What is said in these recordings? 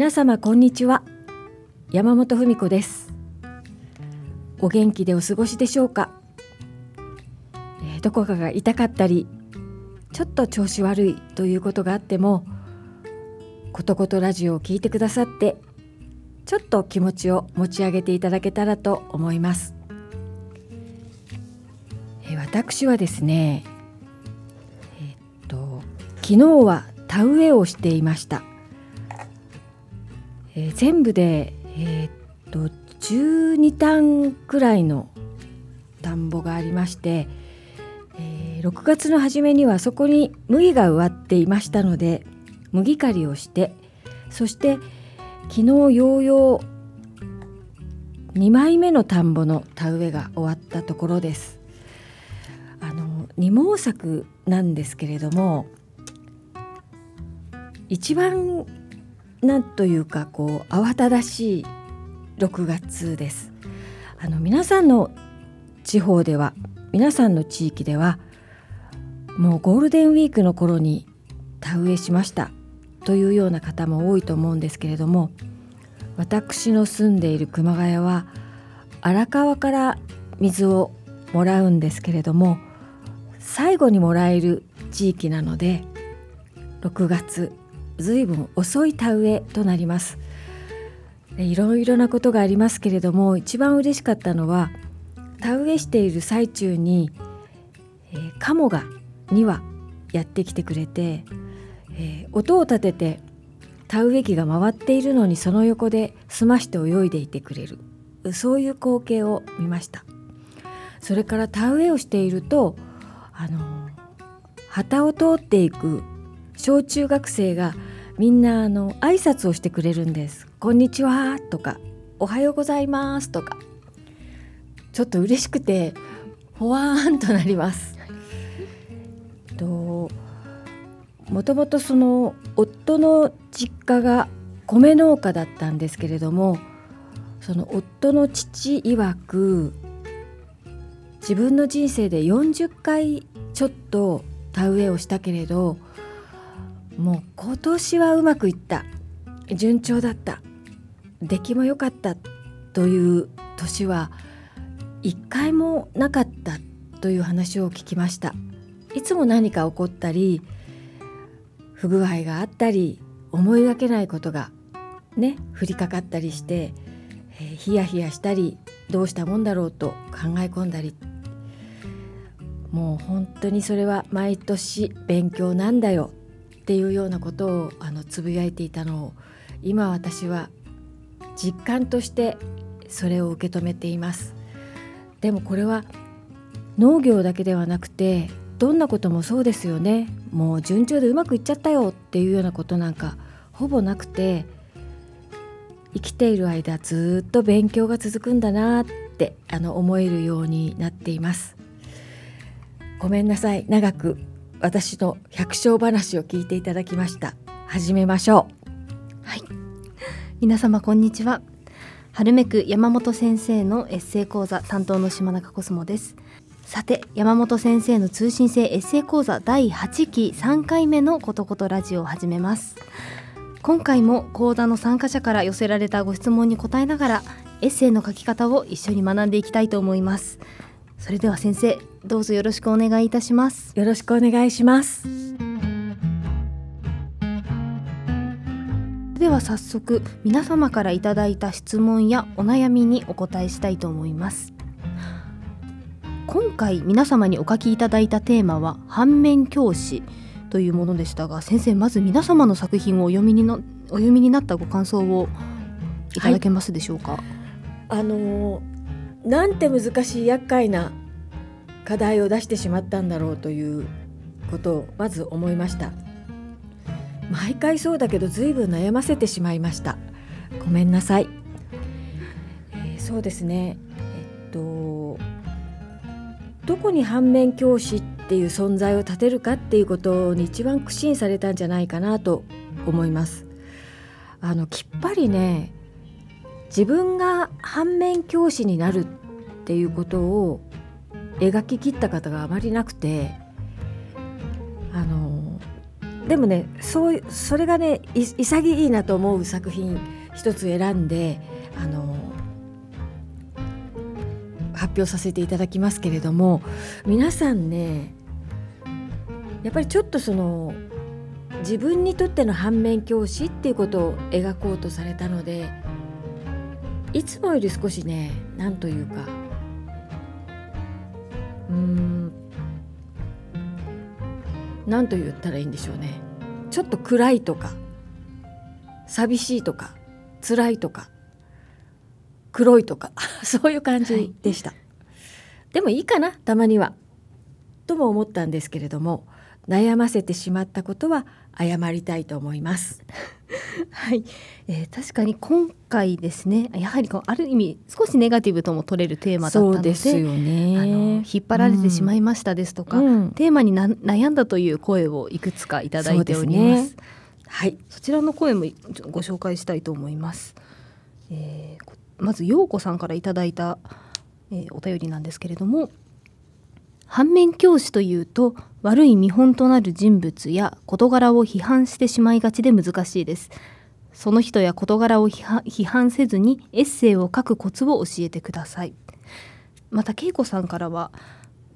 皆様こんにちは山本文子ですお元気でお過ごしでしょうか、えー、どこかが痛かったりちょっと調子悪いということがあってもことことラジオを聞いてくださってちょっと気持ちを持ち上げていただけたらと思います、えー、私はですねえー、っと昨日は田植えをしていましたえー、全部で、えー、っと12単くらいの田んぼがありまして、えー、6月の初めにはそこに麦が植わっていましたので麦刈りをしてそして昨日ようよう2枚目の田んぼの田植えが終わったところです。あの二毛作なんですけれども一番なんというかこう慌ただしい6月ですあの皆さんの地方では皆さんの地域ではもうゴールデンウィークの頃に田植えしましたというような方も多いと思うんですけれども私の住んでいる熊谷は荒川から水をもらうんですけれども最後にもらえる地域なので6月ずいぶん遅い田植えとなりますいろいろなことがありますけれども一番嬉しかったのは田植えしている最中に、えー、カモが2羽やってきてくれて、えー、音を立てて田植え機が回っているのにその横で済まして泳いでいてくれるそういう光景を見ましたそれから田植えをしているとあの旗を通っていく小中学生がみんなあの挨拶をしてくれるんです「こんにちは」とか「おはようございます」とかちょっと嬉しくてほわーんとなります。ともともとその夫の実家が米農家だったんですけれどもその夫の父曰く自分の人生で40回ちょっと田植えをしたけれどもう今年はうまくいった順調だった出来も良かったという年は一回もなかったという話を聞きましたいつも何か起こったり不具合があったり思いがけないことがね降りかかったりして、えヒヤヒヤしたりどうしたもんだろうと考え込んだりもう本当にそれは毎年勉強なんだよっていうようなことをあのつぶやいていたのを今私は実感としてそれを受け止めていますでもこれは農業だけではなくてどんなこともそうですよねもう順調でうまくいっちゃったよっていうようなことなんかほぼなくて生きている間ずっと勉強が続くんだなってあの思えるようになっていますごめんなさい長く私の百姓話を聞いていただきました始めましょうはい皆様こんにちは春めく山本先生のエッセイ講座担当の島中コスモですさて山本先生の通信制エッセイ講座第8期3回目のことことラジオを始めます今回も講座の参加者から寄せられたご質問に答えながらエッセイの書き方を一緒に学んでいきたいと思いますそれでは先生どうぞよろしくお願いいたしますよろしくお願いしますでは早速皆様からいただいた質問やお悩みにお答えしたいと思います今回皆様にお書きいただいたテーマは反面教師というものでしたが先生まず皆様の作品をお読みにのお読みになったご感想をいただけますでしょうか、はい、あのなんて難しい厄介な課題を出してしまったんだろうということをまず思いました毎回そうだけどずいぶん悩ませてしまいましたごめんなさい、えー、そうですねえっとどこに反面教師っていう存在を立てるかっていうことに一番苦心されたんじゃないかなと思いますあのきっぱりね自分が反面教師になるっていうことを描ききった方があまりなくてあのでもねそうそれがね潔いなと思う作品一つ選んであの発表させていただきますけれども皆さんねやっぱりちょっとその自分にとっての反面教師っていうことを描こうとされたのでいつもより少しね何というか何と言ったらいいんでしょうねちょっと暗いとか寂しいとか辛いとか黒いとか そういう感じでした、はい、でもいいかなたまにはとも思ったんですけれども悩ませてしまったことは謝りたいと思います。はい、えー、確かに今回ですねやはりこうある意味少しネガティブとも取れるテーマだったのでですよ、ね、あの引っ張られてしまいましたですとか、うん、テーマにな悩んだという声をいくつかいただいております。すね、はいそちらの声もご紹介したいと思います。えー、まず陽子さんからいただいた、えー、お便りなんですけれども反面教師というと悪い見本となる人物や事柄を批判してしまいがちで難しいです。その人や事柄を批判せずにエッセイを書くコツを教えてください。また恵子さんからは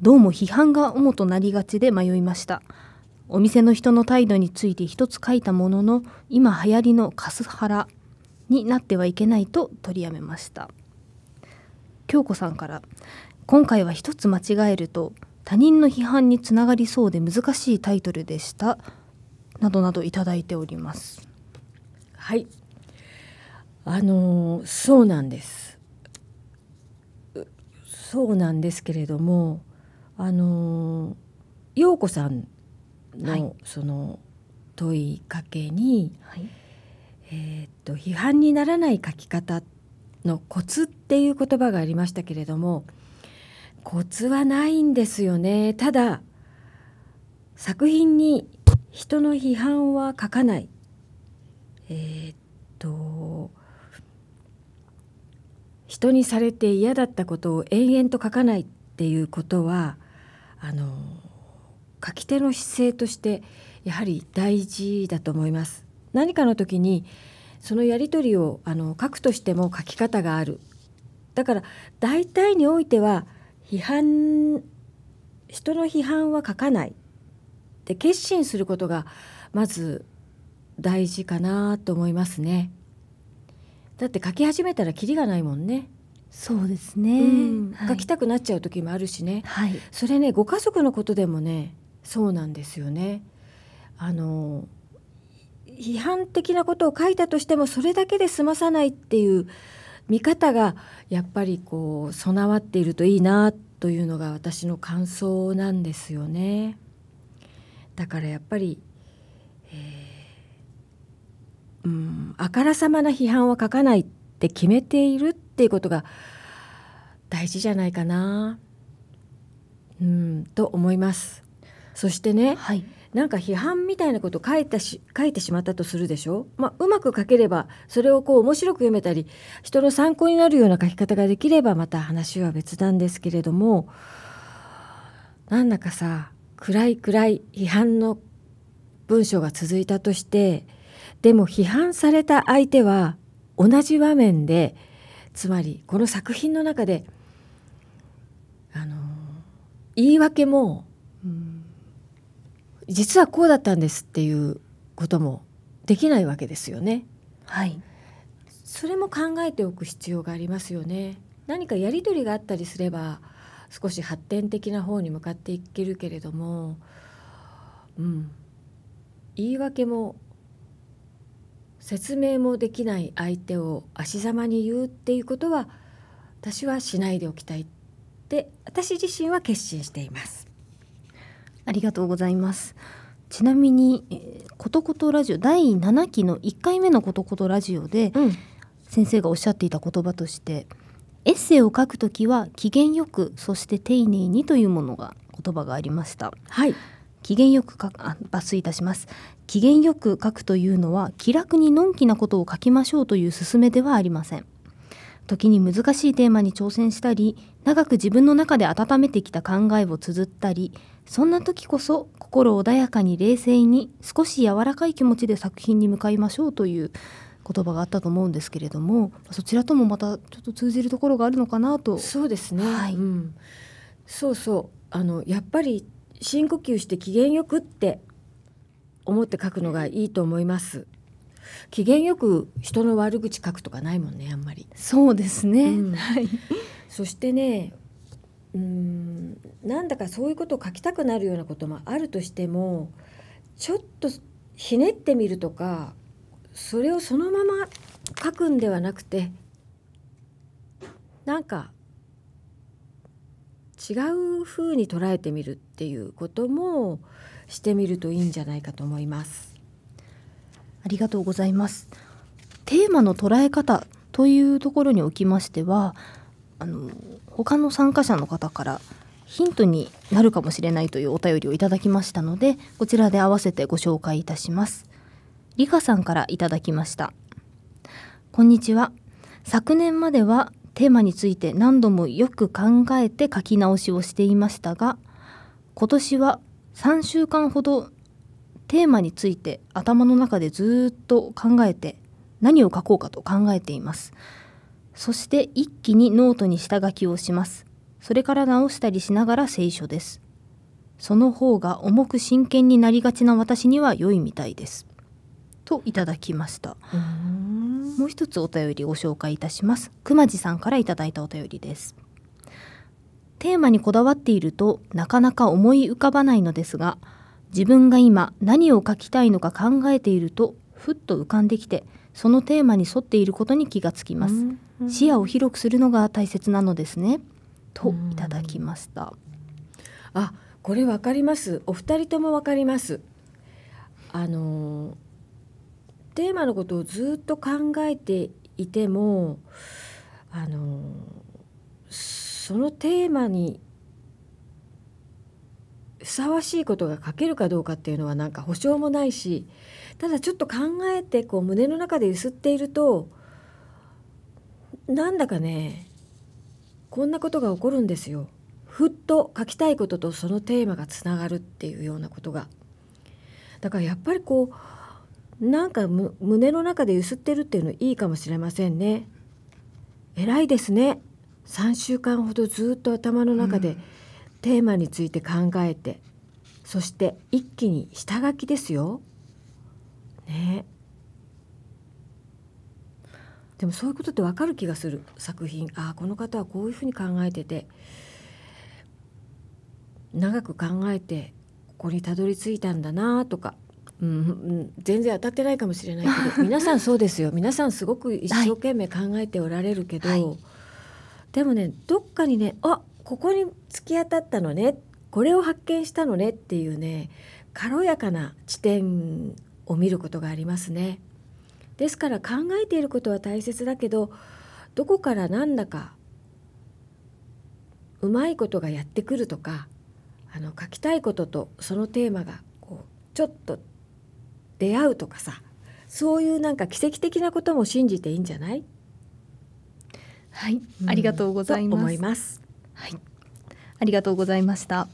どうも批判が主となりがちで迷いました。お店の人の態度について一つ書いたものの今流行りのカスハラになってはいけないと取りやめました。京子さんから今回は一つ間違えると他人の批判につながりそうで難しいタイトルでしたなどなどいただいておりますはいあのそうなんですそうなんですけれどもあの陽子さんの、はい、その問いかけに、はい、えっと批判にならない書き方のコツっていう言葉がありましたけれどもコツはないんですよねただ作品に人の批判は書かないえー、っと人にされて嫌だったことを延々と書かないっていうことはあの書き手の姿勢としてやはり大事だと思います。何かの時にそのやり取りをあの書くとしても書き方があるだから大体においては批判人の批判は書かないで決心することがまず大事かなと思いますね。だって書き始めたらキリがないもんね。そうですね、うん、はい、書きたくなっちゃう時もあるしね、はい、それねご家族のことでもねそうなんですよね。あの批判的なことを書いたとしてもそれだけで済まさないっていう見方がやっぱりこう備わっているといいなというのが私の感想なんですよね。だからやっぱり、えー、うん、あからさまな批判は書かないって決めているっていうことが大事じゃないかな、うん、と思います。そしてね、はい、なんか批判みたいなこと書いたし書いてしまったとするでしょ、まあ、うまく書ければそれをこう面白く読めたり人の参考になるような書き方ができればまた話は別なんですけれどもなんだかさ暗い暗い批判の文章が続いたとしてでも批判された相手は同じ場面でつまりこの作品の中であの言い訳も実はこうだったんですっていうこともできないわけですよね。はい。それも考えておく必要がありますよね。何かやり取りがあったりすれば少し発展的な方に向かっていけるけれども、うん、言い訳も説明もできない相手を足ざまに言うっていうことは私はしないでおきたいって私自身は決心しています。ありがとうございますちなみに、えー、ことことラジオ第7期の1回目のことことラジオで、うん、先生がおっしゃっていた言葉としてエッセイを書くときは機嫌よくそして丁寧にというものが言葉がありましたはい機嫌よく書あ抜粋いたします機嫌よく書くというのは気楽にのんきなことを書きましょうという勧めではありません時に難しいテーマに挑戦したり長く自分の中で温めてきた考えを綴ったりそんな時こそ心穏やかに冷静に少し柔らかい気持ちで作品に向かいましょうという言葉があったと思うんですけれどもそちらともまたちょっと通じるところがあるのかなとそうですね、はいうん、そうそうあのやっぱり深呼吸して機嫌よくって思って書くのがいいと思います機嫌よく人の悪口書くとかないもんねあんまりそうですね、うん、はいそしてねうんなんだかそういうことを書きたくなるようなこともあるとしてもちょっとひねってみるとかそれをそのまま書くんではなくてなんか違う風に捉えてみるっていうこともしてみるといいんじゃないかと思います。ありがとうございます。テーマの捉え方というところにおきましてはあの他の参加者の方からヒントになるかもしれないというお便りをいただきましたのでこちらで合わせてご紹介いたしますリカさんからいただきましたこんにちは昨年まではテーマについて何度もよく考えて書き直しをしていましたが今年は3週間ほどテーマについて頭の中でずっと考えて何を書こうかと考えていますそして一気にノートに下書きをしますそれから直したりしながら聖書ですその方が重く真剣になりがちな私には良いみたいですといただきましたもう一つお便りご紹介いたします熊地さんからいただいたお便りですテーマにこだわっているとなかなか思い浮かばないのですが自分が今何を書きたいのか考えているとふっと浮かんできてそのテーマに沿っていることに気がつきます、うん視野を広くするのが大切なのですねといただきました、うん、あこれわかりますお二人ともわかりますあのテーマのことをずっと考えていてもあのそのテーマにふさわしいことが書けるかどうかっていうのはなんか保証もないしただちょっと考えてこう胸の中で揺すっているとなんだかねこんなことが起こるんですよ。ふっと書きたいこととそのテーマがつながるっていうようなことが。だからやっぱりこうなんか胸の中で揺すってるっていうのいいかもしれませんね。偉いですね。3週間ほどずっと頭の中でテーマについて考えてそして一気に下書きですよ。ねでもそういうことってわかる気がする作品ああこの方はこういうふうに考えてて長く考えてここにたどり着いたんだなとか、うん、全然当たってないかもしれないけど 皆さんそうですよ皆さんすごく一生懸命考えておられるけど、はいはい、でもねどっかにねあここに突き当たったのねこれを発見したのねっていうね軽やかな地点を見ることがありますね。ですから考えていることは大切だけどどこからなんだかうまいことがやってくるとかあの書きたいこととそのテーマがこうちょっと出会うとかさそういうなんか奇跡的なことも信じていいんじゃないはい、うん、ありがとうございます。はい、ありがとうございました。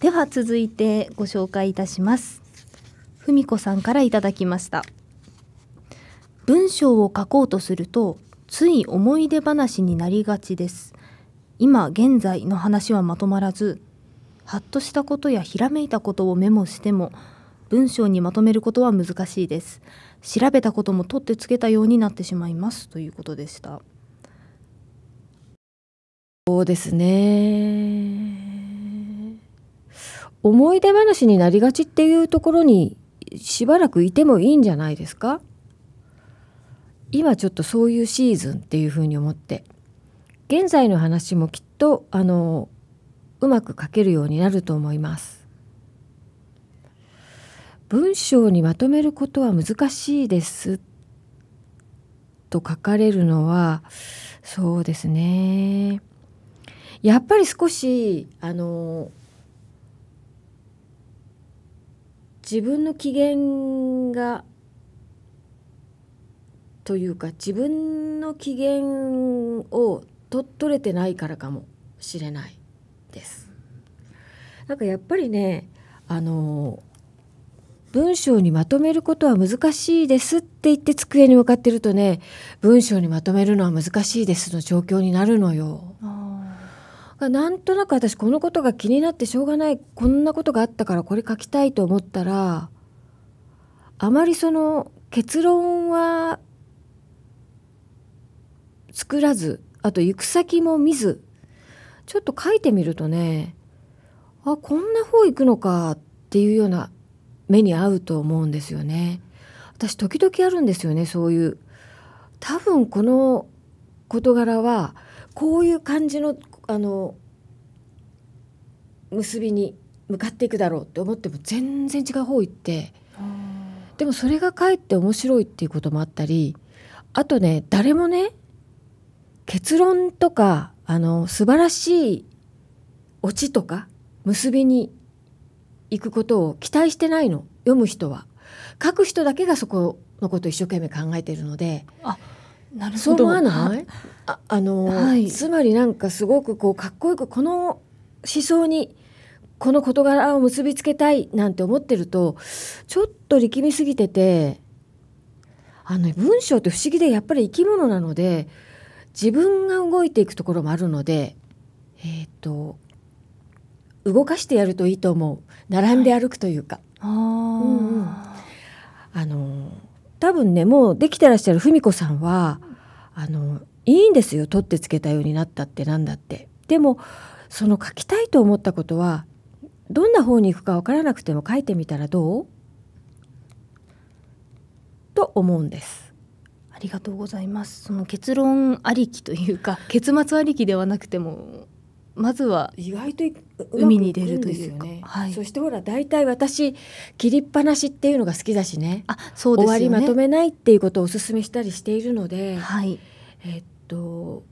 では続いてご紹介いたします。ふみこさんからいただきました。文章を書こうとするとつい思い出話になりがちです。今現在の話はまとまらず、はっとしたことやひらめいたことをメモしても文章にまとめることは難しいです。調べたことも取ってつけたようになってしまいますということでした。そうですね思い出話になりがちっていうところにしばらくいてもいいんじゃないですか今ちょっとそういうシーズンっていうふうに思って現在の話もきっとあのうまく書けるようになると思います文章にまとめることは難しいですと書かれるのはそうですねやっぱり少しあの自分の機嫌がというか自分の機嫌をと取れてないからかもしれないです。なんかやっぱりねあの文章にまとめることは難しいですって言って机に向かってるとね文章にまとめるのは難しいですの状況になるのよ。あなんとなく私このことが気になってしょうがないこんなことがあったからこれ書きたいと思ったらあまりその結論は作らずあと行く先も見ずちょっと書いてみるとねあこんな方行くのかっていうような目に合うと思うんですよね。私時々あるんですよねそういう多分この事柄はこういう感じのあの結びに向かっていくだろうって思っても全然違う方行ってでもそれがかえって面白いっていうこともあったりあとね誰もね結論とかあの素晴らしいオチとか結びに行くことを期待してないの読む人は。書く人だけがそこのことを一生懸命考えているので。あなるほどああの、はい、つまりなんかすごくこうかっこよくこの思想にこの事柄を結びつけたいなんて思ってるとちょっと力みすぎててあの文章って不思議でやっぱり生き物なので自分が動いていくところもあるのでえっ、ー、と動かしてやるといいと思う並んで歩くというか。はいうんうん、あの多分ねもうできてらっしゃる文子さんはあのいいんですよ取ってつけたようになったってなんだって。でもその書きたいと思ったことはどんな方に行くか分からなくても書いてみたらどうと思うんです。ありがとうございます。その結論ありきというか結末ありきではなくてもまずは意外と海に出るというか、ねはい、そしてほら大体私切りっぱなしっていうのが好きだしねあそうです、ね、終わりまとめないっていうことをおすすめしたりしているので、はい、えっと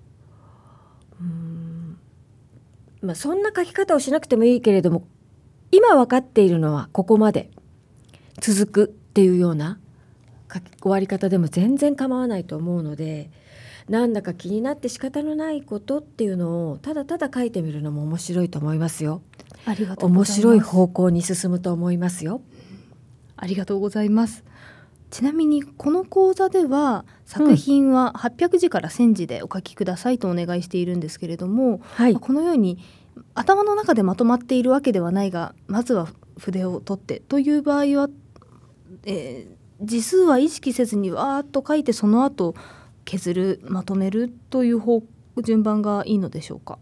うんまあそんな書き方をしなくてもいいけれども今分かっているのはここまで続くっていうような終わり方でも全然構わないと思うので。なんだか気になって仕方のないことっていうのをただただ書いてみるのも面白いと思いますよ。ありがとう面白い方向に進むと思いますよ。ありがとうございます。ちなみにこの講座では作品は800字から1000字でお書きくださいとお願いしているんですけれども、はい、このように頭の中でまとまっているわけではないがまずは筆を取ってという場合は、えー、字数は意識せずにわーっと書いてその後削るまとめるという方順番がいいのでしょうか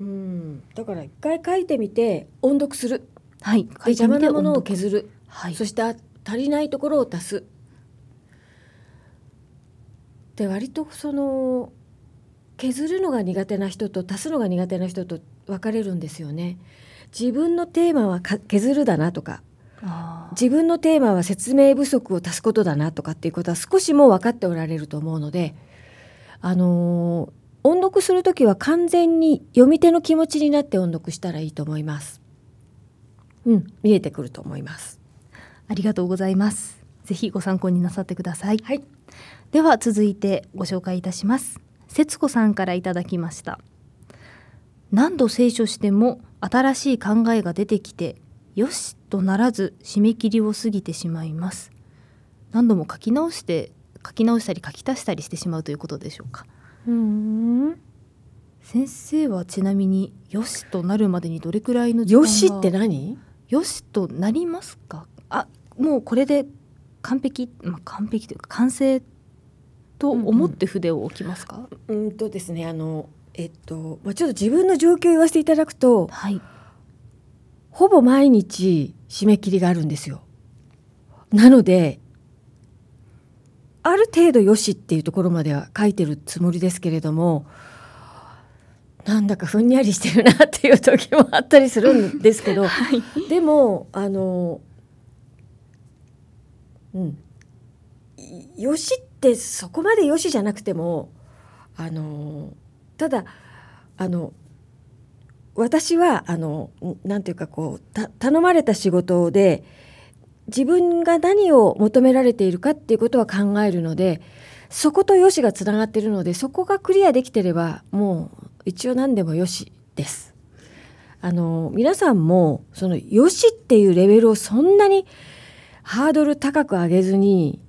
うんだから一回書いてみて音読する、はい、書い邪魔なものを削る、はい、そして足りないところを足す。で割とその削るのが苦手な人と足すのが苦手な人と分かれるんですよね。自分のテーマはか削るだなとか自分のテーマは説明不足を足すことだなとかっていうことは少しも分かっておられると思うので、あのー、音読する時は完全に読み手の気持ちになって音読したらいいと思います。うん、見えてくると思います。ありがとうございます。ぜひご参考になさってください。はい、では続いてご紹介いたします。節子さんからいただきました。何度聖書しても新しい考えが出てきてよしとならず締め切りを過ぎてしまいます何度も書き直して書き直したり書き足したりしてしまうということでしょうかうん先生はちなみによしとなるまでにどれくらいの時間がよしって何よしとなりますかあもうこれで完璧、まあ、完璧というか完成と思って筆を置きますか、うん、うん、とですねあのえっと、まあ、ちょっと自分の状況を言わせていただくと、はい、ほぼ毎日締め切りがあるんですよ。なのである程度よしっていうところまでは書いてるつもりですけれどもなんだかふんにゃりしてるなっていう時もあったりするんですけど、はい、でもあのうんよしってそこまでよしじゃなくてもあのただあの私はあのなんていうかこう頼まれた仕事で自分が何を求められているかっていうことは考えるのでそことよしがつながってるのでそこがクリアできてればもう一応何でもよしです。あの皆さんもそのよしっていうレベルをそんなにハードル高く上げずに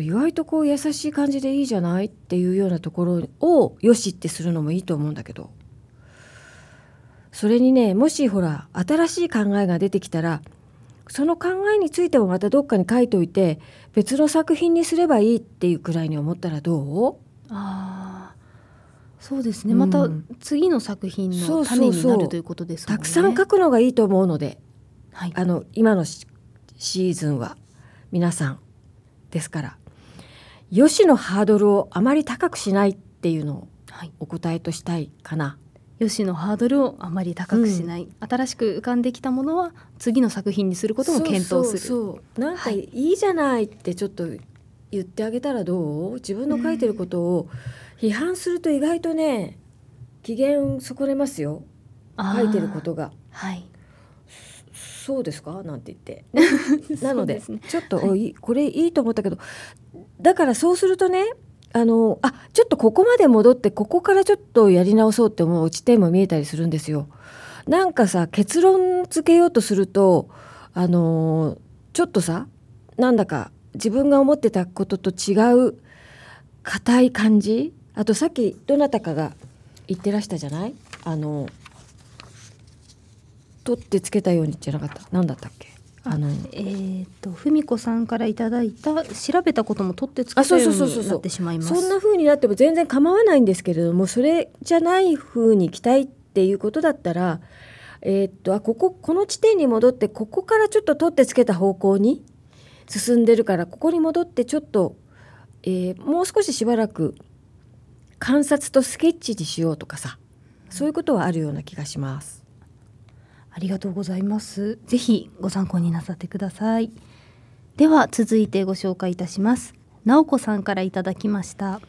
意外とこう優しい感じでいいじゃないっていうようなところをよしってするのもいいと思うんだけど。それにねもしほら新しい考えが出てきたらその考えについてもまたどっかに書いといて別の作品にすればいいっていうくらいに思ったらどうあそうですね、うん、また次の作品のためになるということです、ね、たくさん書くのがいいと思うので、はい、あの今のシーズンは皆さんですからよしのハードルをあまり高くしないっていうのをお答えとしたいかな。はいよしのハードルをあまり高くしない、うん、新しく浮かんできたものは次の作品にすることも検討するそうなんかいいじゃないってちょっと言ってあげたらどう自分の書いてることを批判すると意外とね機嫌損れますよ書いてることが。はいそうですかなんて言って なので、ね、ちょっと、はい、これいいと思ったけどだからそうするとねあのあちょっとここまで戻ってここからちょっとやり直そうって思う落ち点も見えたりするんですよ。なんかさ結論つけようとするとあのちょっとさなんだか自分が思ってたことと違う硬い感じあとさっきどなたかが言ってらしたじゃないあの取ってつけたようにじゃなかった何だったっけあのえっ、ー、と文子さんからいただいた調べたことも取ってつけたようになってしまいますそんな風になっても全然構わないんですけれどもそれじゃない風に期待っていうことだったらえー、っとあこここの地点に戻ってここからちょっと取ってつけた方向に進んでるからここに戻ってちょっと、えー、もう少ししばらく観察とスケッチにしようとかさそういうことはあるような気がします。ありがとうございます。ぜひご参考になさってください。では続いてご紹介いたします。直子さんからいただきました。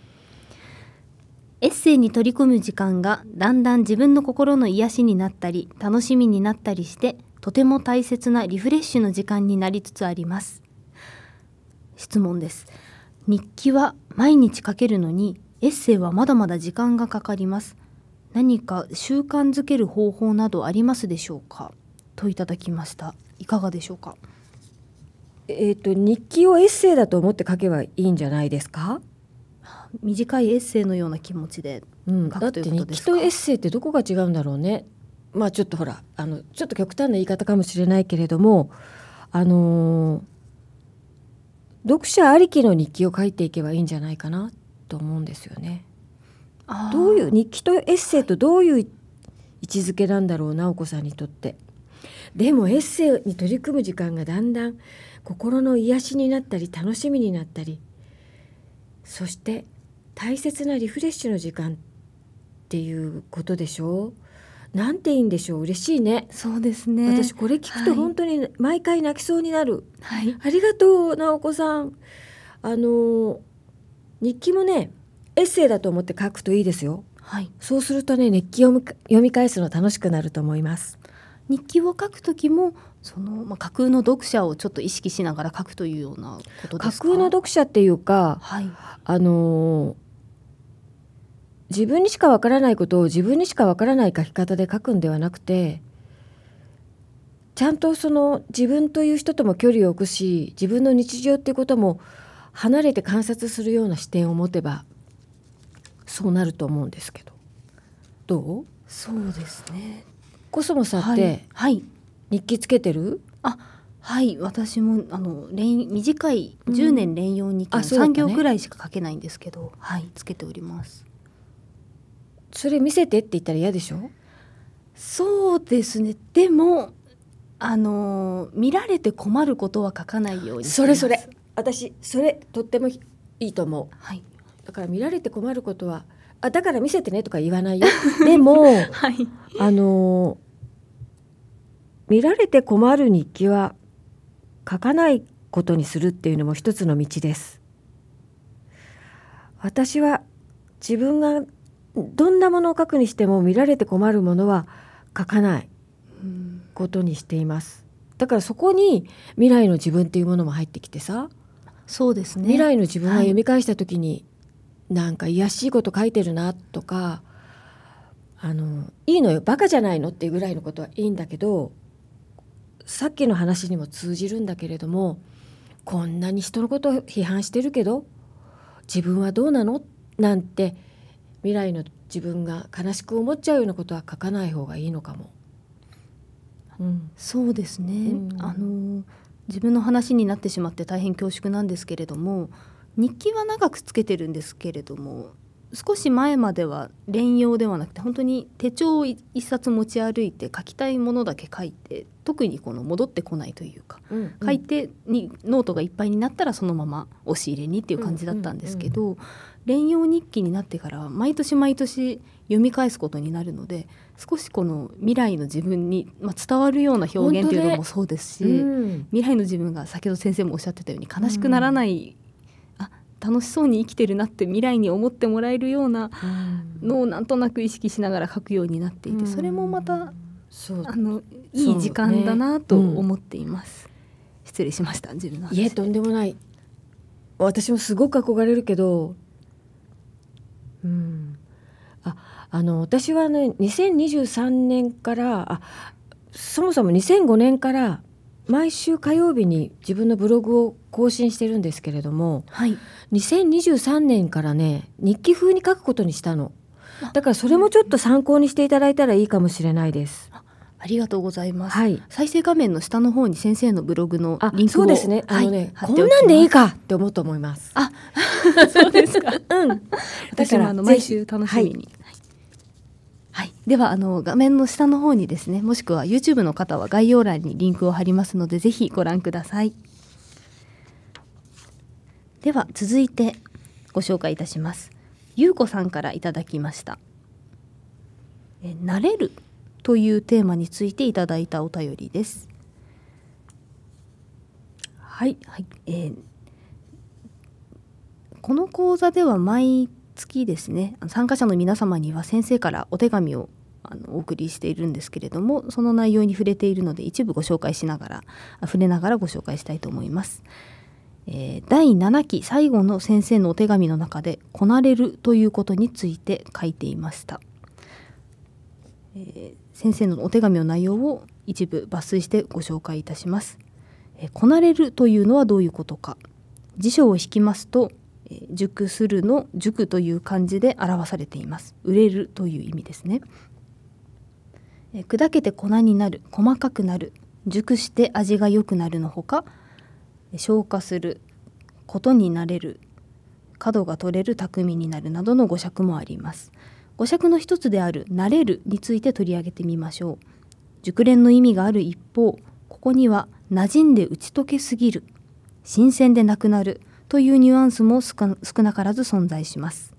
エッセイに取り組む時間がだんだん自分の心の癒しになったり楽しみになったりしてとても大切なリフレッシュの時間になりつつあります質問です日記は毎日書けるのにエッセイはまだまだ時間がかかります何か習慣づける方法などありますでしょうかといただきましたいかがでしょうかえっ、と日記をエッセイだと思って書けばいいんじゃないですか短いエッセイのような気持ちで書く、うん、ということですか、うん、だって日記とエッセイってどこが違うんだろうねまあちょっとほらあのちょっと極端な言い方かもしれないけれどもあのー、読者ありきの日記を書いていけばいいんじゃないかなと思うんですよね。どういう日記とエッセイとどういう位置づけなんだろうなお子さんにとって。でもエッセイに取り組む時間がだんだん心の癒しになったり楽しみになったりそして大切なリフレッシュの時間っていうことでしょうなんていいんでしょう嬉しいねそうですね私これ聞くと本当に毎回泣きそうになる、はい、ありがとうなおこさんあの日記もねエッセイだと思って書くといいですよ。はい、そうするとね日記を読み返すの楽しくなると思います。日記を書く時もその、まあ、架空の読者をちょっと意識しながら書くというようなことですか架空の読者っていうか、はい、あのー、自分にしかわからないことを自分にしかわからない書き方で書くんではなくてちゃんとその自分という人とも距離を置くし自分の日常っていうことも離れて観察するような視点を持てばそうなると思うんですけどどうそうですねコスモさんって、はい、日記つけてるあはい私もあの短い10年連用日記、うん、3行くらいしか書けないんですけど、ね、はいつけておりますそれ見せてって言ったら嫌でしょそうですねでもあの見られて困ることは書かないようにそれそれ私それとってもいいと思う、はい、だから見られて困ることはあだから見せてねとか言わないよ でも、はい、あの見られて困る日記は書かないことにするっていうのも一つの道です。私は自分がどんなものを書くにしても見られて困るものは書かないことにしています。だからそこに未来の自分っていうものも入ってきてさ、そうですね。未来の自分を読み返したときに、なんか癒しいこと書いてるなとかあのいいのよバカじゃないのっていうぐらいのことはいいんだけどさっきの話にも通じるんだけれどもこんなに人のことを批判してるけど自分はどうなのなんて未来の自分が悲しく思っちゃうようなことは書かない方がいいのかも。うん、そうですね、うん、あの自分の話になってしまって大変恐縮なんですけれども日記は長くつけてるんですけれども少し前までは連用ではなくて本当に手帳を一冊持ち歩いて書きたいものだけ書いて特にこの戻ってこないというか、うんうん、書いてにノートがいっぱいになったらそのまま押し入れにっていう感じだったんですけど、うんうんうん、連用日記になってから毎年毎年読み返すことになるので少しこの未来の自分に、まあ、伝わるような表現というのもそうですし、うん、未来の自分が先ほど先生もおっしゃってたように悲しくならない楽しそうに生きてるなって未来に思ってもらえるようなのをなんとなく意識しながら書くようになっていて、それもまたうあのいい時間だなと思っています。ねうん、失礼しました自分のいえとんでもない。私もすごく憧れるけど、うん、ああの私はね2023年からあそもそも2005年から毎週火曜日に自分のブログを更新してるんですけれども、はい、2023年からね日記風に書くことにしたのだからそれもちょっと参考にしていただいたらいいかもしれないです。ありがとうございます、はい、再生画面の下の方に先生のブログのリンクをそうですね。あのね、はい、こんなんでいいかって思うと思います。あ、そうですか。うん。私もあの毎週楽しみに。はいはい、ではあの画面の下の方にですねもしくは YouTube の方は概要欄にリンクを貼りますのでぜひご覧ください。では続いてご紹介いたしますゆうこさんからいただきましたえ慣れるというテーマについていただいたお便りですはい、はいえー、この講座では毎月ですね参加者の皆様には先生からお手紙をあのお送りしているんですけれどもその内容に触れているので一部ご紹介しながら触れながらご紹介したいと思います。えー、第7期最後の先生のお手紙の中でこなれるということについて書いていました、えー、先生のお手紙の内容を一部抜粋してご紹介いたします、えー、こなれるというのはどういうことか辞書を引きますと、えー、熟するの熟という漢字で表されています売れるという意味ですね、えー、砕けて粉になる細かくなる熟して味が良くなるのほか消化することになれる角が取れる匠になるなどの語尺もあります語尺の一つである「慣れる」について取り上げてみましょう熟練の意味がある一方ここには「馴染んで打ち解けすぎる」「新鮮でなくなる」というニュアンスも少なからず存在します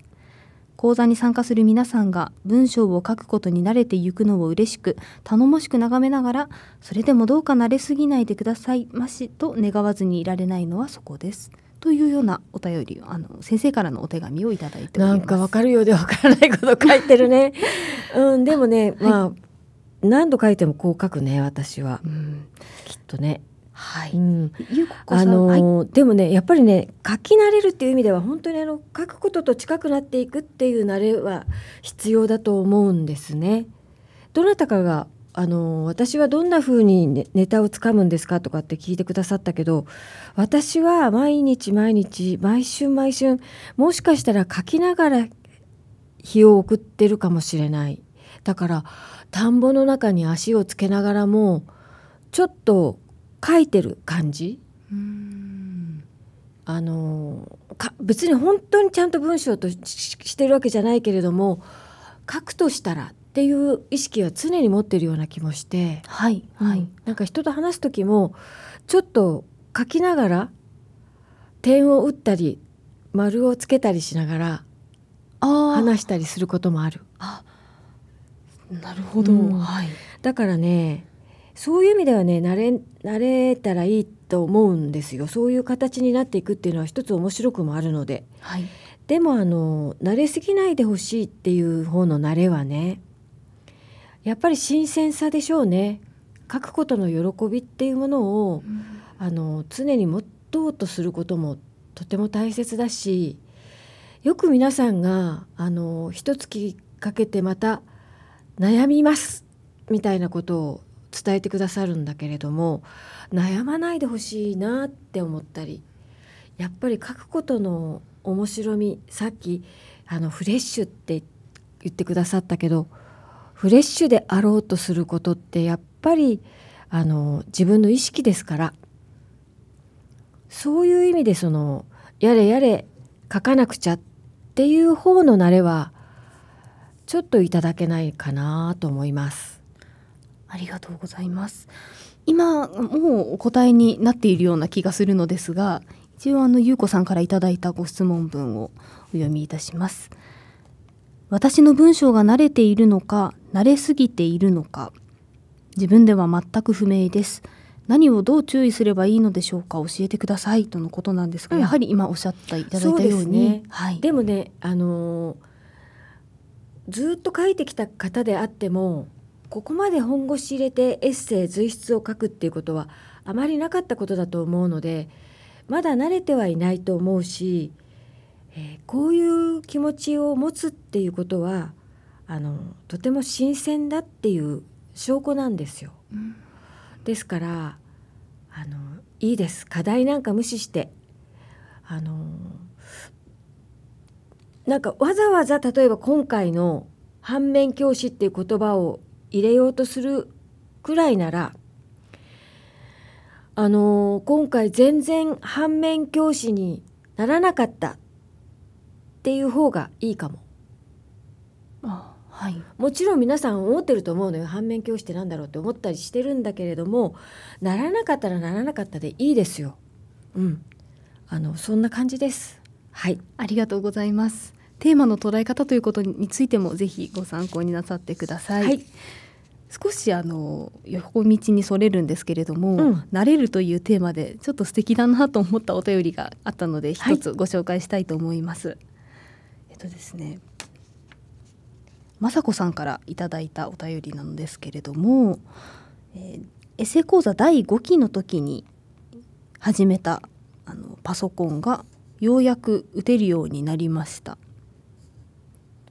講座に参加する皆さんが文章を書くことに慣れてゆくのを嬉しく頼もしく眺めながらそれでもどうか慣れすぎないでくださいましと願わずにいられないのはそこです。というようなお便りあの先生からのお手紙をいただいてなんかわかるようでわからないこと書いてるね。うん、でもね、まあ、はい、何度書いてもこう書くね私は、うん、きっとね。はい、うん、あの、はい、でもねやっぱりね書き慣れるっていう意味では本当にあの書くことと近くなっていくっていう慣れは必要だと思うんですね。どなたかがあの私はどんな風にネネタをつかむんですかとかって聞いてくださったけど私は毎日毎日毎週毎週、もしかしたら書きながら日を送ってるかもしれないだから田んぼの中に足をつけながらもちょっと書いてる感じあの別に本当にちゃんと文章としてるわけじゃないけれども書くとしたらっていう意識は常に持ってるような気もして、はいはい、うん、なんか人と話す時もちょっと書きながら点を打ったり丸をつけたりしながら話したりすることもある。あなるほど、うん、はい、だからねそういう意味ではね慣れ慣れたらいいと思うんですよそういう形になっていくっていうのは一つ面白くもあるので、はい、でもあの慣れすぎないでほしいっていう方の慣れはねやっぱり新鮮さでしょうね書くことの喜びっていうものを、うん、あの常に持とうとすることもとても大切だしよく皆さんがあの一月かけてまた悩みますみたいなことを伝えてくださるんだけれども悩まないでほしいなって思ったりやっぱり書くことの面白みさっきあのフレッシュって言ってくださったけどフレッシュであろうとすることってやっぱりあの自分の意識ですからそういう意味でそのやれやれ書かなくちゃっていう方の慣れはちょっといただけないかなと思います。ありがとうございます今もうお答えになっているような気がするのですが一応あの優子さんからいただいたご質問文をお読みいたします私の文章が慣れているのか慣れすぎているのか自分では全く不明です何をどう注意すればいいのでしょうか教えてくださいとのことなんですが、うん、やはり今おっしゃったいただいたように、ね、はい、でもねあのずっと書いてきた方であってもここまで本腰入れてエッセイ随筆を書くっていうことはあまりなかったことだと思うのでまだ慣れてはいないと思うし、えー、こういう気持ちを持つっていうことはあのとても新鮮だっていう証拠なんですよ。うん、ですからあのいいです課題なんか無視してあのなんかわざわざ例えば今回の反面教師っていう言葉を入れようとするくらいならあの今回全然反面教師にならなかったっていう方がいいかも。あはい、もちろん皆さん思ってると思うのよ反面教師って何だろうって思ったりしてるんだけれどもならなかったらならなかったでいいですよ。うん、あのそんな感じです。はい、ありがとうございます。テーマの捉え方ということについてもぜひご参考になさってください。はい少しあの横道にそれるんですけれども、うん、慣れるというテーマでちょっと素敵だなと思ったお便りがあったので一つご紹介したいと思います。はい、えっとですね、雅子さんからいただいたお便りなんですけれども、えー、エセ講座第5期の時に始めたあのパソコンがようやく打てるようになりました。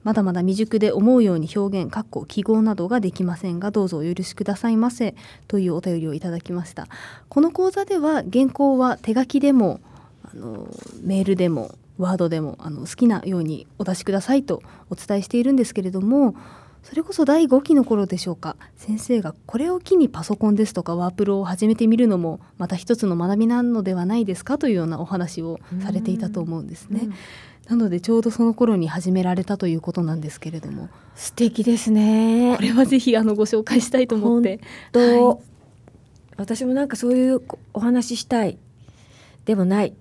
まだまだ未熟で思うように表現、括弧記号などができませんが、どうぞお許しくださいませというお便りをいただきました。この講座では原稿は手書きでもあのメールでもワードでもあの好きなようにお出しくださいとお伝えしているんですけれどもそれこそ第5期の頃でしょうか先生がこれを機にパソコンですとかワープロを始めてみるのもまた一つの学びなのではないですかというようなお話をされていたと思うんですね。うんうんなのでちょうどその頃に始められたということなんですけれども素敵ですねこれはぜひあのご紹介したいと思ってと、はい、私もなんかそういうお話ししたいでもない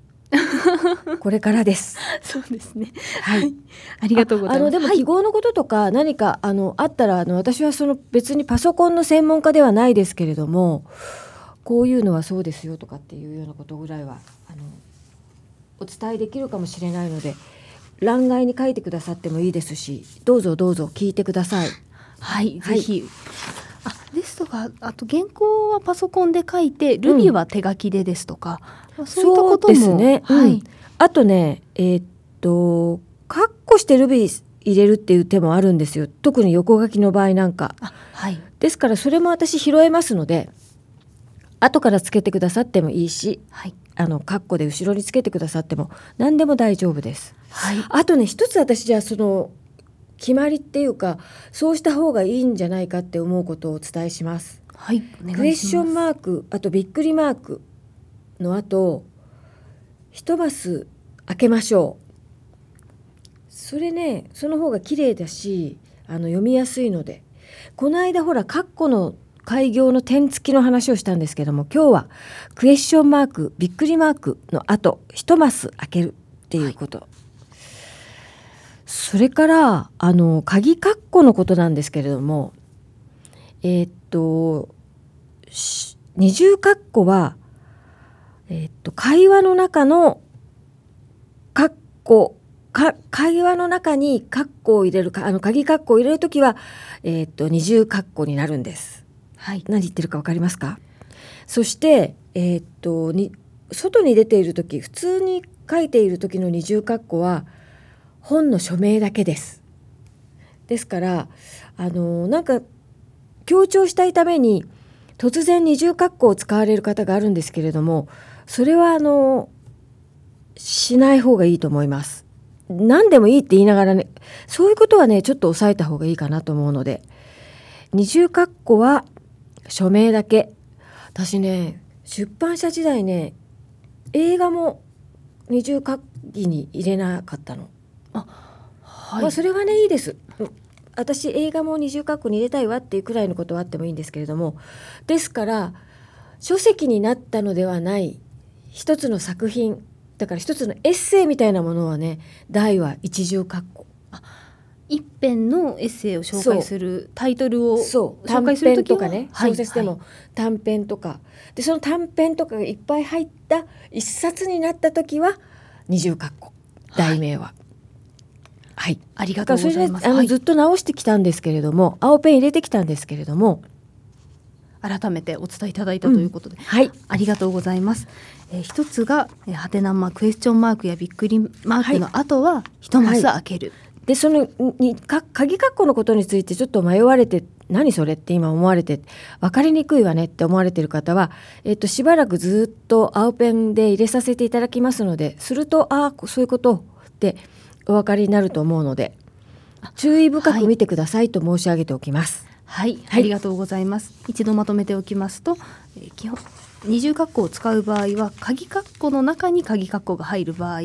これからです。そうですね。はい。ありがとうございます。あのでも記号のこととか何か、あのあったらあの私はその別にパソコンの専門家ではないですけれども、こういうのはそうですよとかっていうようなことぐらいはあのお伝えできるかもしれないので。欄外に書いてくださってもいいですしどうぞどうぞ聞いてください。はい、はい、ぜひあですとかあと原稿はパソコンで書いて、うん、ルビーは手書きでですとか、うん、そうですね、はい、うん、あとねえー、っとカッコしてルビー入れるっていう手もあるんですよ特に横書きの場合なんか、あ、はい、ですからそれも私拾えますので後からつけてくださってもいいし、はい、あの括弧で後ろにつけてくださっても何でも大丈夫です。はい、あとね一つ私じゃあその決まりっていうかそうした方がいいんじゃないかって思うことをお伝えします。はい、クエスチョンマークあとびっくりマークの後一マス開けましょう。それねその方が綺麗だしあの読みやすいのでこの間ほら括弧の開業の点付きの話をしたんですけども今日はクエスチョンマークびっくりマークのあと1マス開けるっていうこと、はい、それからあの鍵括弧のことなんですけれどもえー、っと二重括弧は、えー、っと会話の中の括弧か会話の中に括弧を入れるかあの鍵括弧を入れる時は、えー、っと二重括弧になるんです。はい、何言ってるか分かりますかそして、えー、っとに外に出ている時普通に書いている時の二重括弧は本の署名だけです。ですからあのなんか強調したいために突然二重括弧を使われる方があるんですけれどもそれはあのしない方がいいと思います。何でもいいって言いながらねそういうことはねちょっと抑えた方がいいかなと思うので二重括弧は署名だけ私ね出版社時代ね映画も二重閣議に入れなかったのあ、はい、まあ、それはねいいです私映画も二重括弧に入れたいわっていうくらいのことはあってもいいんですけれどもですから書籍になったのではない一つの作品だから一つのエッセイみたいなものはね大は一重括弧一編のエッセイを紹介するタイトルを紹介するとかね、はい、小説でも短編とか、はい、でその短編とかがいっぱい入った一冊になった時は二重括弧題名は。はいはい、ありがとうございます。あの、ずっと直してきたんですけれども、青ペン入れてきたんですけれども、改めてお伝えいただいたということで、うん、はい、ありがとうございます。えー、一つが、えー、はてなまクエスチョンマークやびっくりマークの後は一マス開ける、はいでそのにか鍵括弧のことについてちょっと迷われて何それって今思われて分かりにくいわねって思われてる方は、えっと、しばらくずっと青ペンで入れさせていただきますのでするとああそういうことってお分かりになると思うので注意深く見てくださいと申し上げておきます。はい、はいはい、ありがとうございます。一度まとめておきますと、えー、基本二重括弧を使う場合は鍵括弧の中に鍵括弧が入る場合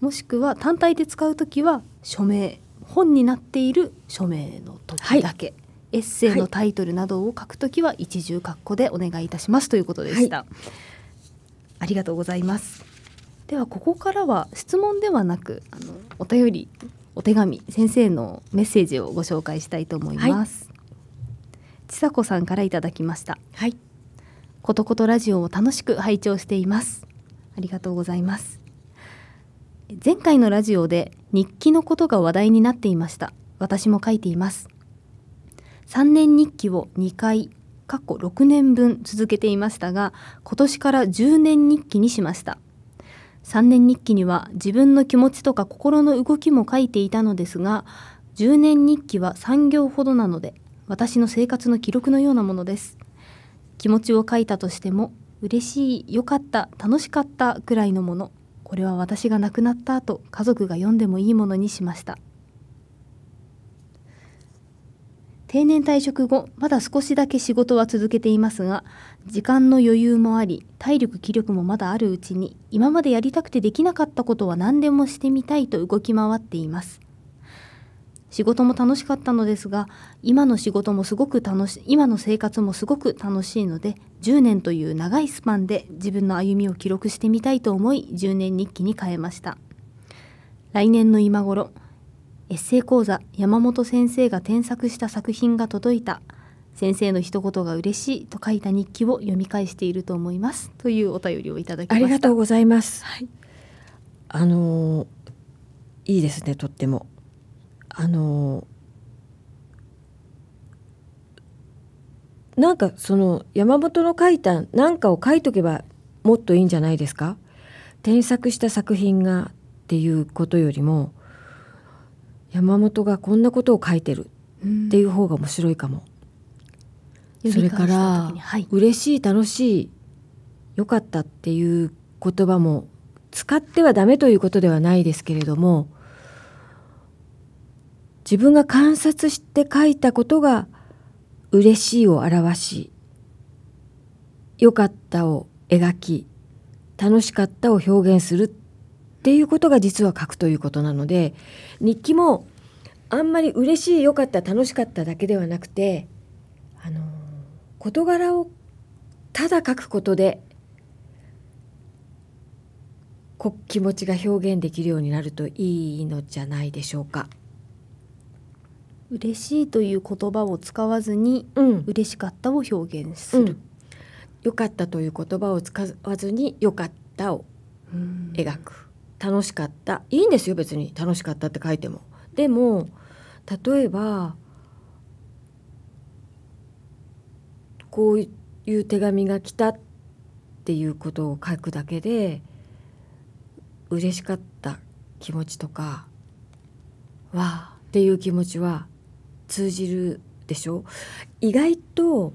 もしくは単体で使うときは署名本になっている署名の時だけ、はい、エッセイのタイトルなどを書くときは一重括弧でお願いいたしますということでした、はい、ありがとうございますではここからは質問ではなくあのお便りお手紙先生のメッセージをご紹介したいと思います、はい、ちさこさんからいただきましたはいことことラジオを楽しく拝聴していますありがとうございます前回のラジオで日記のことが話題になっていました私も書いています3年日記を2回過去6年分続けていましたが今年から10年日記にしました3年日記には自分の気持ちとか心の動きも書いていたのですが10年日記は3行ほどなので私の生活の記録のようなものです気持ちを書いたとしても嬉しい良かった楽しかったくらいのものこれは私が亡くなった後家族が読んでもいいものにしました定年退職後まだ少しだけ仕事は続けていますが時間の余裕もあり体力気力もまだあるうちに今までやりたくてできなかったことは何でもしてみたいと動き回っています仕事も楽しかったのですが今の仕事もすごく楽し今の生活もすごく楽しいので10年という長いスパンで自分の歩みを記録してみたいと思い10年日記に変えました来年の今頃エッセイ講座山本先生が添削した作品が届いた先生の一言が嬉しいと書いた日記を読み返していると思いますというお便りをいただきありがとうございます、はい、あのいいですねとってもあのなんかその山本の書いた何かを書いとけばもっといいんじゃないですか添削した作品がっていうことよりも山本がこんなことを書いてるっていう方が面白いかも。それから、はい、嬉しい楽しい良かったっていう言葉も使ってはダメということではないですけれども自分が観察して書いたことが嬉しいを表し良かったを描き楽しかったを表現するっていうことが実は書くということなので日記もあんまり嬉しい良かった楽しかっただけではなくてあの事柄をただ書くことで気持ちが表現できるようになるといいのじゃないでしょうか。嬉しいという言葉を使わずに、うん、嬉しかったを表現する、良、うん、かったという言葉を使わずに良かったを描く楽しかったいいんですよ別に楽しかったって書いてもでも例えばこういう手紙が来たっていうことを書くだけで嬉しかった気持ちとかわあっていう気持ちは通じるでしょ意外と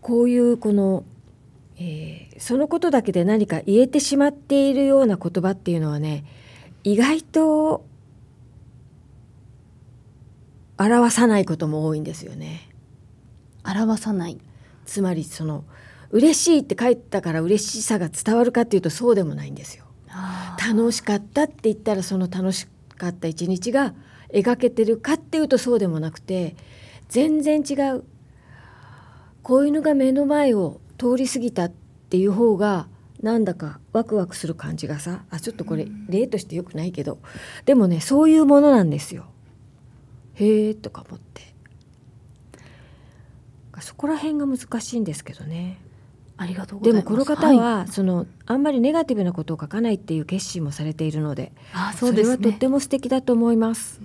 こういうこの、えー、そのことだけで何か言えてしまっているような言葉っていうのはね意外と表さないことも多いんですよね。表さないつまりその嬉しいって書いたから嬉しさが伝わるかっていうとそうでもないんですよ。楽しかったって言ったらその楽しかった一日が描けてるかっていうとそうでもなくて全然違う子犬が目の前を通り過ぎたっていう方がなんだかワクワクする感じがさあちょっとこれ例としてよくないけどでもねそういうものなんですよ。へえとか思ってそこら辺が難しいんですけどね。ありがとうでもこの方は、はい、そのあんまりネガティブなことを書かないっていう決心もされているのであそうです、ね、それはとっても素敵だと思います。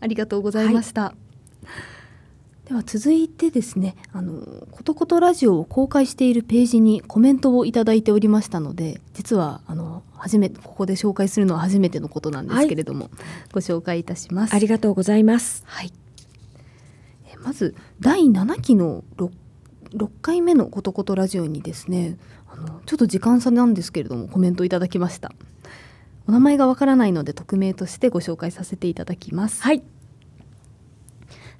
ありがとうございました。はい、では続いてですね、あのことことラジオを公開しているページにコメントを頂いておりましたので、実はあの初めここで紹介するのは初めてのことなんですけれども、はい、ご紹介いたします。ありがとうございます。はい。えまず第7期の6 6回目のことことラジオにですねあのちょっと時間差なんですけれどもコメントいただきましたお名前がわからないので匿名としてご紹介させていただきますはい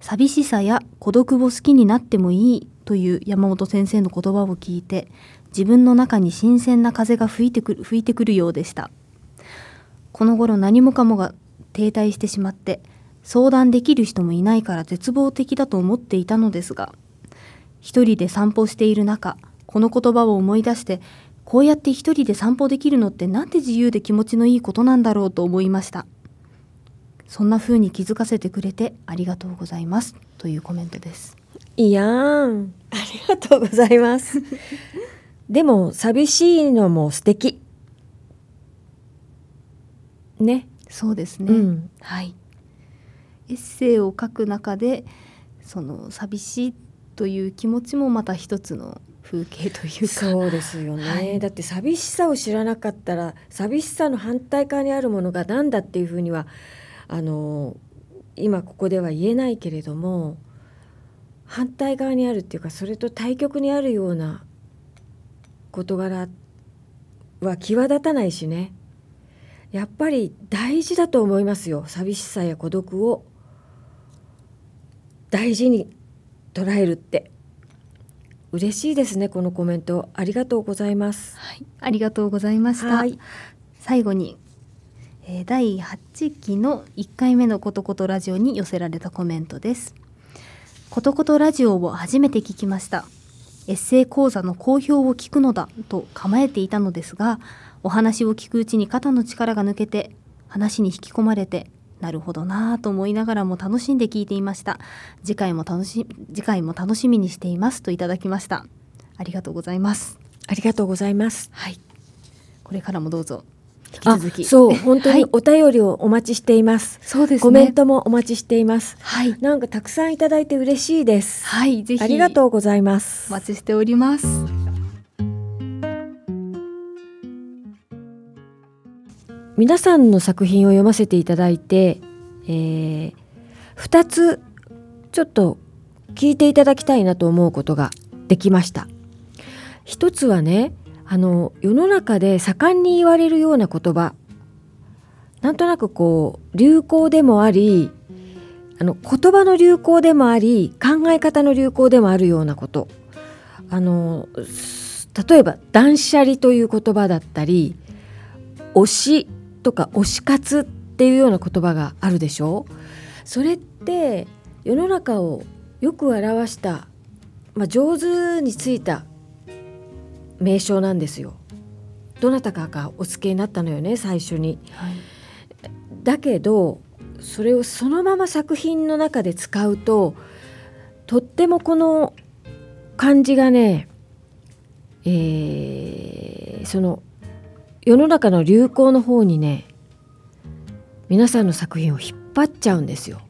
寂しさや孤独を好きになってもいいという山本先生の言葉を聞いて自分の中に新鮮な風が吹いてくる吹いてくるようでしたこの頃何もかもが停滞してしまって相談できる人もいないから絶望的だと思っていたのですが一人で散歩している中この言葉を思い出してこうやって一人で散歩できるのってなんて自由で気持ちのいいことなんだろうと思いましたそんな風に気づかせてくれてありがとうございますというコメントですいやんありがとうございます でも寂しいのも素敵ねそうですね、うん、はいエッセイを書く中でその寂しいという気持ちもまた一つの風景というかそうですよね、はい、だって寂しさを知らなかったら寂しさの反対側にあるものが何だっていうふうにはあの今ここでは言えないけれども反対側にあるっていうかそれと対極にあるような事柄は際立たないしねやっぱり大事だと思いますよ寂しさや孤独を大事に捉えるって。嬉しいですねこのコメントありがとうございます、はい、ありがとうございました最後に、えー、第8期の1回目のことことラジオに寄せられたコメントですことことラジオを初めて聞きましたエッセイ講座の好評を聞くのだと構えていたのですがお話を聞くうちに肩の力が抜けて話に引き込まれてなるほどなぁと思いながらも楽しんで聞いていました次回も楽し次回も楽しみにしていますといただきましたありがとうございますありがとうございますはいこれからもどうぞ引き続きそう本当にお便りをお待ちしています、そうです、ね、コメントもお待ちしていますはいなんかたくさんいただいて嬉しいですはいぜひありがとうございますお待ちしております皆さんの作品を読ませていただいて、えー、2つちょっと聞いていただきたいなと思うことができました。一つはねあの世の中で盛んに言われるような言葉なんとなくこう流行でもありあの言葉の流行でもあり考え方の流行でもあるようなことあの例えば断捨離という言葉だったり推しとか推し活っていうような言葉があるでしょうそれって世の中をよく表した、まあ、上手についた名称なんですよ。どなたかがお付けになったのよね最初に。はい、だけどそれをそのまま作品の中で使うととってもこの感じがね、えー、その世の中の流行の方にね皆さんの作品を引っ張っちゃうんですよ。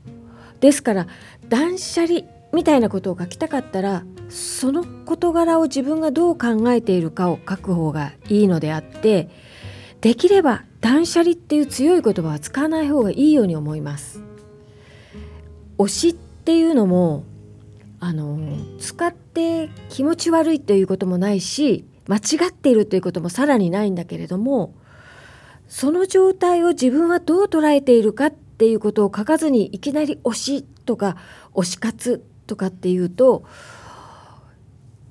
ですから断捨離みたいなことを書きたかったらその事柄を自分がどう考えているかを書く方がいいのであってできれば断捨離っていう強い言葉は使わない方がいいように思います。推しっていうのもあの使って気持ち悪いということもないし間違っているということもさらにないんだけれどもその状態を自分はどう捉えているかっていうことを書かずにいきなり推しとか推し活とかっていうと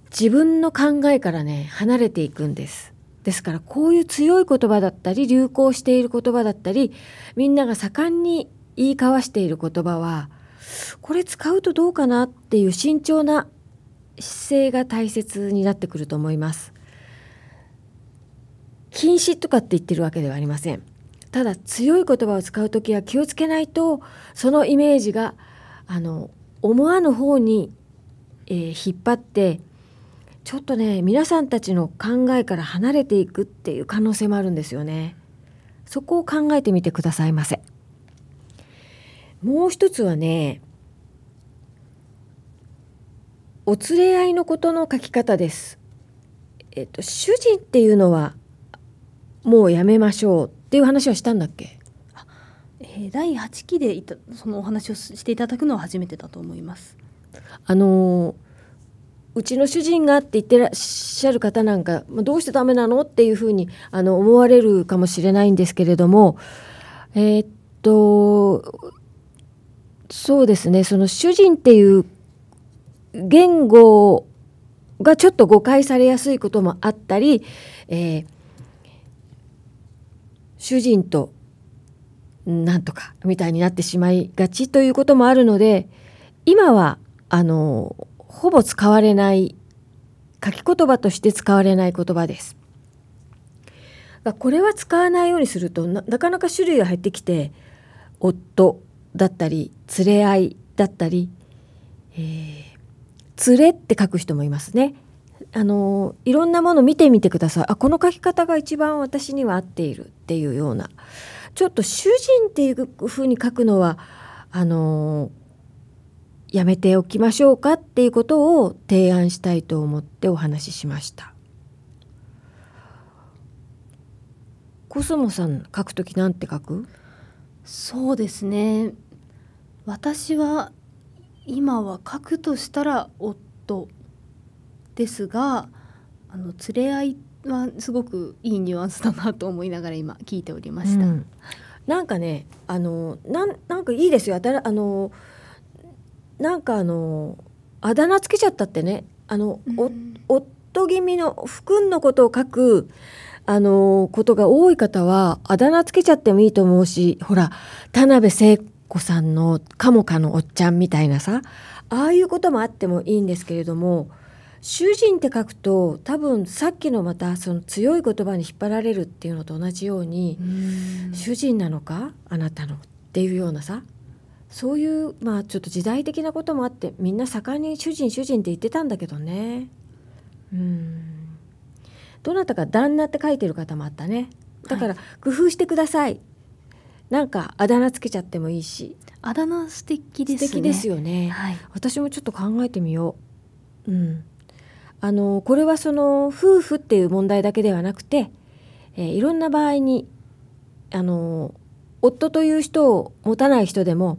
自分の考えからね離れていくんです。ですからこういう強い言葉だったり流行している言葉だったりみんなが盛んに言い交わしている言葉はこれ使うとどうかなっていう慎重な姿勢が大切になってくると思います。禁止とかって言ってるわけではありません。ただ強い言葉を使う時は気をつけないとそのイメージがあの思わぬ方に、えー、引っ張ってちょっとね皆さんたちの考えから離れていくっていう可能性もあるんですよね。そこを考えてみてくださいませ。もう一つはねお連れ合いのことの書き方です。えっと主人っていうのはもうやめましょうっていう話はしたんだっけえー、第8期でいたそのお話をしていただくのは初めてだと思います。あのー、うちの主人がって言ってらっしゃる方なんか、まあ、どうしてダメなのっていうふうにあの思われるかもしれないんですけれどもえー、っとそうですねその主人っていう言語がちょっと誤解されやすいこともあったり、えー主人となんとかみたいになってしまいがちということもあるので今はあのほぼ使われない書き言葉として使われない言葉です。これは使わないようにするとなかなか種類が入ってきて夫だったり連れ合いだったり、えー、連れって書く人もいますね。あのいろんなもの見てみてくださいあこの書き方が一番私には合っているっていうようなちょっと「主人」っていうふうに書くのはあのやめておきましょうかっていうことを提案したいと思ってお話ししました。コスモさん書くときなんて書くそうですね私は今は書くとしたら夫ですがあの連れ合いはすごくいいニュアンスだなと思いながら今聞いておりました。うん、なんかねあのなんなんかいいですよああのなんかあのあだ名つけちゃったってねあの、うん、お夫気味の不君のことを書くあのことが多い方はあだ名つけちゃってもいいと思うしほら田辺聖子さんの「かもかのおっちゃん」みたいなさああいうこともあってもいいんですけれども囚人って書くと多分さっきのまたその強い言葉に引っ張られるっていうのと同じように主人なのかあなたのっていうようなさそういうまあちょっと時代的なこともあってみんな盛んに主人主人って言ってたんだけどねうんどなたか旦那って書いてる方もあったねだから工夫してください、はい、なんかあだ名つけちゃってもいいしあだ名素敵ですね素敵ですよね、はい、私もちょっと考えてみよううんあのこれはその夫婦っていう問題だけではなくて、えー、いろんな場合にあの夫という人を持たない人でも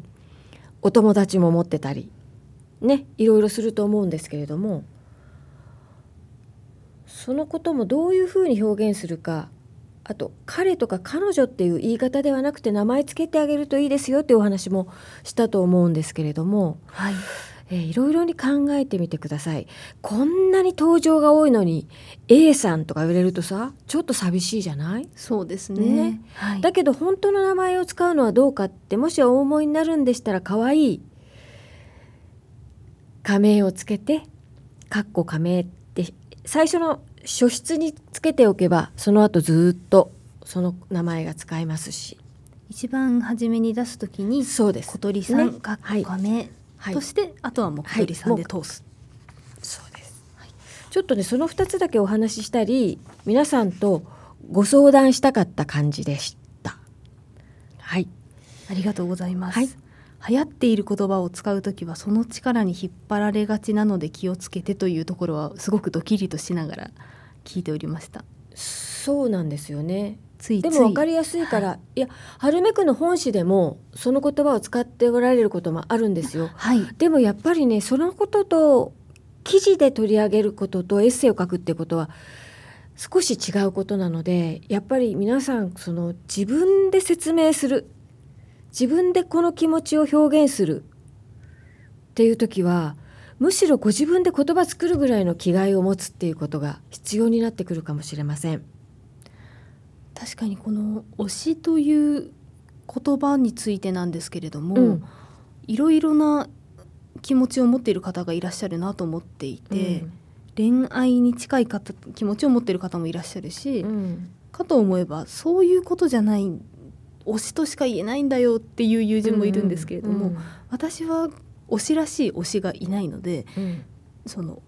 お友達も持ってたりねいろいろすると思うんですけれどもそのこともどういうふうに表現するかあと彼とか彼女っていう言い方ではなくて名前つけてあげるといいですよっていうお話もしたと思うんですけれども、はい、えー、いろいろに考えてみてくださいこんなに登場が多いのに A さんとか売れるとさちょっと寂しいじゃないそうですね、ねはい、だけど本当の名前を使うのはどうかってもしお思いになるんでしたら可愛い仮名をつけて「かっこ仮名」って最初の書室につけておけばその後ずっとその名前が使えますし一番初めに出す時に「そうです小鳥さん」ね「かっこ仮名」はいそして、あとはもう小鳥さんで通す、そうです、ちょっとねその2つだけお話ししたり皆さんとご相談したかった感じでしたはいありがとうございます、流行っている言葉を使う時はその力に引っ張られがちなので気をつけてというところはすごくドキリとしながら聞いておりましたそうなんですよねついついでも分かりやすいから、はい、いや春めくの本誌でもその言葉を使っておられることもあるんですよ。はい、でもやっぱりねそのことと記事で取り上げることとエッセイを書くってことは少し違うことなのでやっぱり皆さんその自分で説明する自分でこの気持ちを表現するっていう時はむしろご自分で言葉作るぐらいの気概を持つっていうことが必要になってくるかもしれません。確かにこの推しという言葉についてなんですけれども、うん、いろいろな気持ちを持っている方がいらっしゃるなと思っていて、うん、恋愛に近い方気持ちを持っている方もいらっしゃるし、うん、かと思えばそういうことじゃない推しとしか言えないんだよっていう友人もいるんですけれども、うんうん、私は推しらしい推しがいないので、その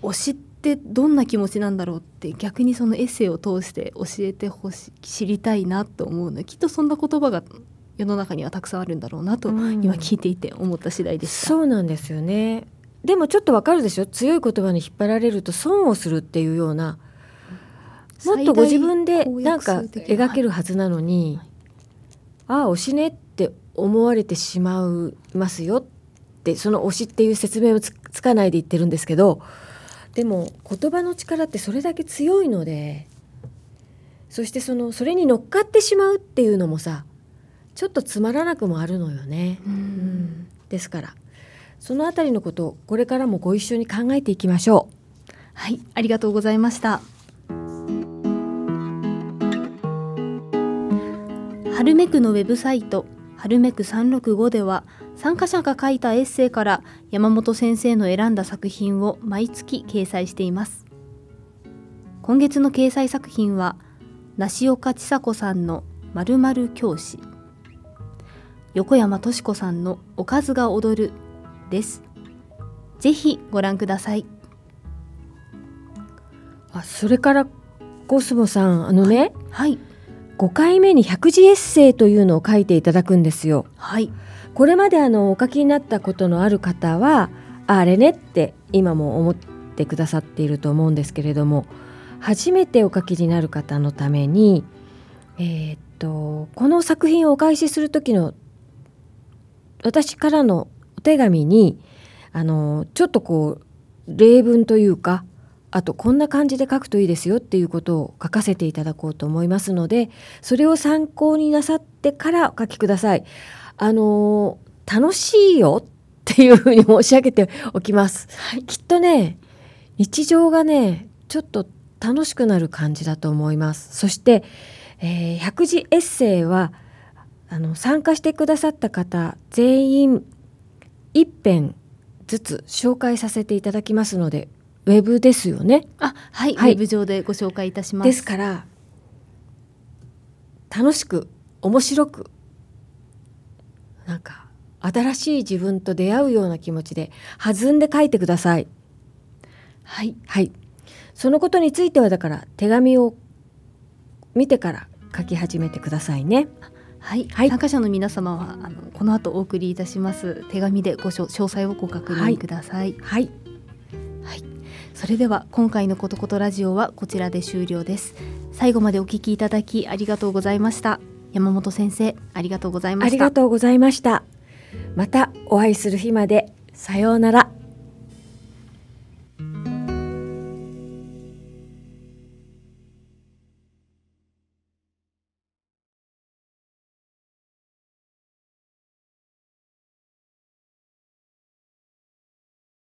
推しってってどんな気持ちなんだろうって逆にそのエッセイを通して教えてほしい知りたいなと思うのきっとそんな言葉が世の中にはたくさんあるんだろうなと今聞いていて思った次第でした、うん、そうなんですよねでもちょっとわかるでしょ強い言葉に引っ張られると損をするっていうようなもっとご自分でなんか描けるはずなのに、ああ推しねって思われてしまいますよってその推しっていう説明をつかないで言ってるんですけどでも言葉の力ってそれだけ強いのでそしてそのそれに乗っかってしまうっていうのもさちょっとつまらなくもあるのよね。ですからそのあたりのことをこれからもご一緒に考えていきましょう。はいありがとうございました。春めくのウェブサイト春めく365では参加者が書いたエッセイから山本先生の選んだ作品を毎月掲載しています今月の掲載作品は梨岡千佐子さんの〇〇教師横山敏子さんのおかずが踊るですぜひご覧くださいあそれからコスモさんあのねはい、はい5回目に100字エッセイというのを書いていただくんですよ。はい、これまであのお書きになったことのある方はあれねって今も思ってくださっていると思うんですけれども初めてお書きになる方のために、えー、っとこの作品をお返しする時の私からのお手紙にあのちょっとこう例文というかあとこんな感じで書くといいですよっていうことを書かせていただこうと思いますのでそれを参考になさってからお書きください。あの楽しいよっていうふうに申し上げておきます。はい、きっとね日常がねちょっと楽しくなる感じだと思います。そして、えー、1字エッセイはあの参加してくださった方全員一編ずつ紹介させていただきますのでウェブですよね。あ、はい、はい、ウェブ上でご紹介いたします。ですから楽しく面白くなんか新しい自分と出会うような気持ちで弾んで書いてください。はい、はい、そのことについてはだから手紙を見てから書き始めてくださいね。はい、はい、参加者の皆様はあのこの後お送りいたします手紙でご詳細をご確認ください。はい、はいそれでは今回のことことラジオはこちらで終了です最後までお聞きいただきありがとうございました山本先生ありがとうございましたありがとうございましたまたお会いする日までさようなら